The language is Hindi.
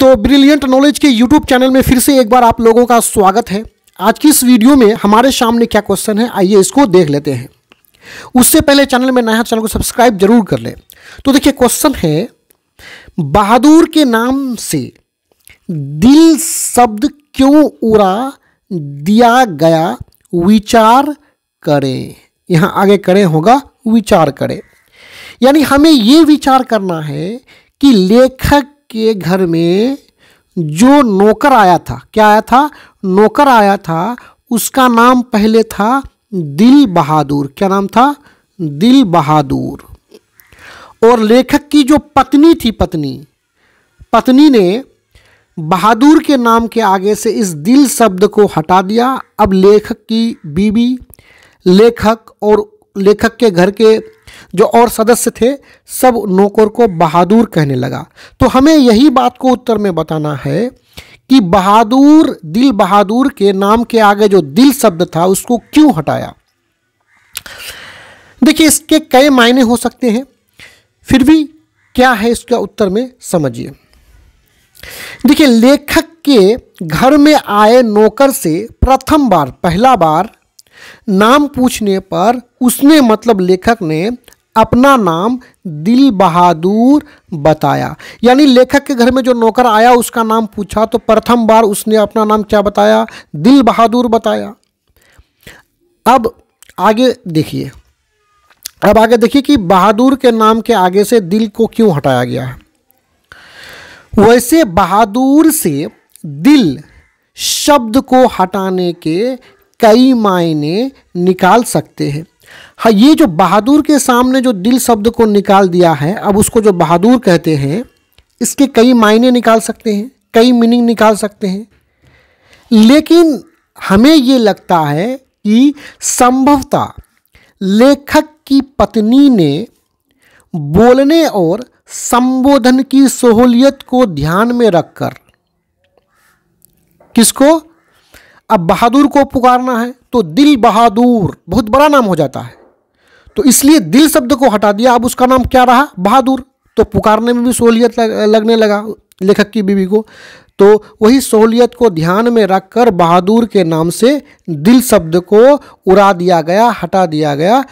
तो ब्रिलियंट नॉलेज के यूट्यूब चैनल में फिर से एक बार आप लोगों का स्वागत है आज की इस वीडियो में हमारे सामने क्या क्वेश्चन है आइए इसको देख लेते हैं उससे पहले चैनल में नया चैनल को सब्सक्राइब जरूर कर लें तो देखिए क्वेश्चन है बहादुर के नाम से दिल शब्द क्यों उड़ा दिया गया विचार करें यहां आगे करें होगा विचार करें यानी हमें यह विचार करना है कि लेखक के घर में जो नौकर आया था क्या आया था नौकर आया था उसका नाम पहले था दिल बहादुर क्या नाम था दिल बहादुर और लेखक की जो पत्नी थी पत्नी पत्नी ने बहादुर के नाम के आगे से इस दिल शब्द को हटा दिया अब लेखक की बीवी लेखक और लेखक के घर के जो और सदस्य थे सब नौकर को बहादुर कहने लगा तो हमें यही बात को उत्तर में बताना है कि बहादुर दिल बहादुर के नाम के आगे जो दिल शब्द था उसको क्यों हटाया देखिए इसके कई मायने हो सकते हैं फिर भी क्या है इसका उत्तर में समझिए देखिए लेखक के घर में आए नौकर से प्रथम बार पहला बार नाम पूछने पर उसने मतलब लेखक ने अपना नाम दिल बहादुर बताया यानी लेखक के घर में जो नौकर आया उसका नाम पूछा तो प्रथम बार उसने अपना नाम क्या बताया दिल बहादुर बताया अब आगे देखिए अब आगे देखिए कि बहादुर के नाम के आगे से दिल को क्यों हटाया गया है वैसे बहादुर से दिल शब्द को हटाने के कई मायने निकाल सकते हैं हाँ ये जो बहादुर के सामने जो दिल शब्द को निकाल दिया है अब उसको जो बहादुर कहते हैं इसके कई मायने निकाल सकते हैं कई मीनिंग निकाल सकते हैं लेकिन हमें ये लगता है कि संभवतः लेखक की पत्नी ने बोलने और संबोधन की सहूलियत को ध्यान में रखकर किसको अब बहादुर को पुकारना है तो दिल बहादुर बहुत बड़ा नाम हो जाता है तो इसलिए दिल शब्द को हटा दिया अब उसका नाम क्या रहा बहादुर तो पुकारने में भी सहूलियत लगने लगा लेखक की बीवी को तो वही सहूलियत को ध्यान में रखकर बहादुर के नाम से दिल शब्द को उड़ा दिया गया हटा दिया गया